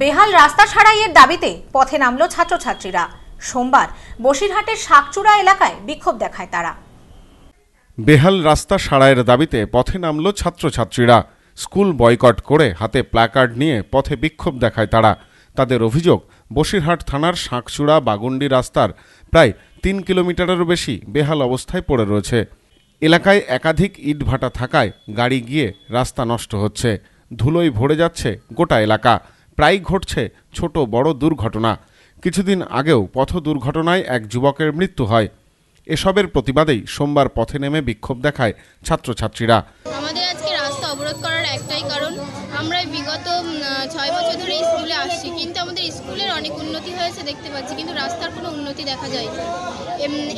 বেহাল রাস্তা ছাড়াইয়ের দাবিতে পথে নামল ছাত্রছাত্রীরা সোমবার বসিরহাটের শাকচূড়া এলাকায় বিক্ষোভ দেখায় তারা বেহাল রাস্তা সারাইয়ের দাবিতে পথে নামল ছাত্রছাত্রীরা স্কুল বয়কট করে হাতে প্ল্যাকার্ড নিয়ে পথে বিক্ষোভ দেখায় তারা তাদের অভিযোগ বসিরহাট থানার শাঁকচূড়া বাগুন্ডি রাস্তার প্রায় তিন কিলোমিটারেরও বেশি বেহাল অবস্থায় পড়ে রয়েছে এলাকায় একাধিক ইটভাটা থাকায় গাড়ি গিয়ে রাস্তা নষ্ট হচ্ছে ধুলোয় ভরে যাচ্ছে গোটা এলাকা প্রায় ঘটছে ছোট বড় দুর্ঘটনা কিছুদিন আগেও পথ দুর্ঘটনায় এক যুবকের মৃত্যু হয় এসবের প্রতিবাদেই সোমবার পথে নেমে বিক্ষোভ দেখায় ছাত্রছাত্রীরা বিরোধ করার একটাই কারণ আমরা বিগত ছয় বছর ধরে স্কুলে আসছি কিন্তু আমাদের স্কুলের অনেক উন্নতি হয়েছে দেখতে পাচ্ছি কিন্তু রাস্তার কোনো উন্নতি দেখা যায়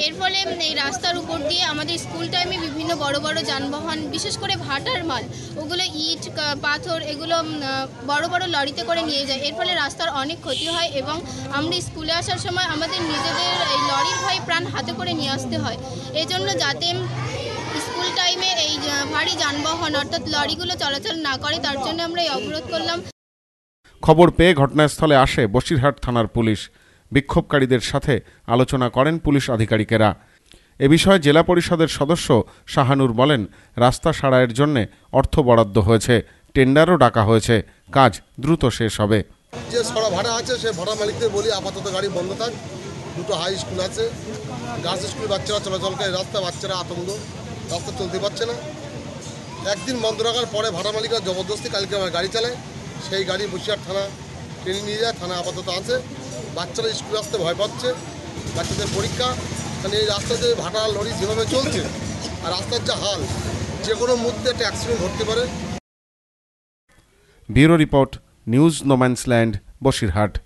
এর ফলে এই রাস্তার উপর দিয়ে আমাদের স্কুল টাইমে বিভিন্ন বড় বড় যানবাহন বিশেষ করে ভাটার মাল ওগুলো ইট পাথর এগুলো বড় বড় লরিতে করে নিয়ে যায় এর ফলে রাস্তার অনেক ক্ষতি হয় এবং আমরা স্কুলে আসার সময় আমাদের নিজেদের এই লরির ভয়ে প্রাণ হাতে করে নিয়ে আসতে হয় এজন্য যাতে ভারী যানবাহন অর্থাৎ লরিগুলো চলাচল না করে তার জন্য আমরা এই অবরোধ করলাম খবর পেয়ে ঘটনাস্থলে আসে বসিরহাট থানার পুলিশ বিক্ষোভকারীদের সাথে আলোচনা করেন পুলিশ আধিকারিকেরা এ বিষয়ে জেলা পরিষদের সদস্য শাহানুর বলেন রাস্তা সারাইয়ের জন্য অর্থ বরাদ্দ হয়েছে টেন্ডারও ডাকা হয়েছে কাজ দ্রুত শেষ হবে যে সড়া ভাড়া আছে সে ভাড়া মালিকদের বলি আপাতত গাড়ি বন্ধ থাক দুটো হাই স্কুল আছে গার্লস স্কুল বাচ্চারা চলাচল করে রাস্তা বাচ্চারা আতঙ্ক রাস্তা চলতে পারছে না একদিন বন্ধ রাখার পরে ভাড়া মালিকরা জবরদস্তি কালকে আমার গাড়ি চালায় সেই গাড়ি বসিয়ার থানা টেনে নিয়ে যায় থানা আপাতত আছে বাচ্চারা স্কুলে আসতে ভয় পাচ্ছে বাচ্চাদের পরীক্ষা মানে এই রাস্তাতে ভাটা লরি যেভাবে চলছে আর রাস্তার যা হাল যে কোনো মুহূর্তে একটা অ্যাক্সিডেন্ট ঘটতে পারে bureau report news no man's land Basirhat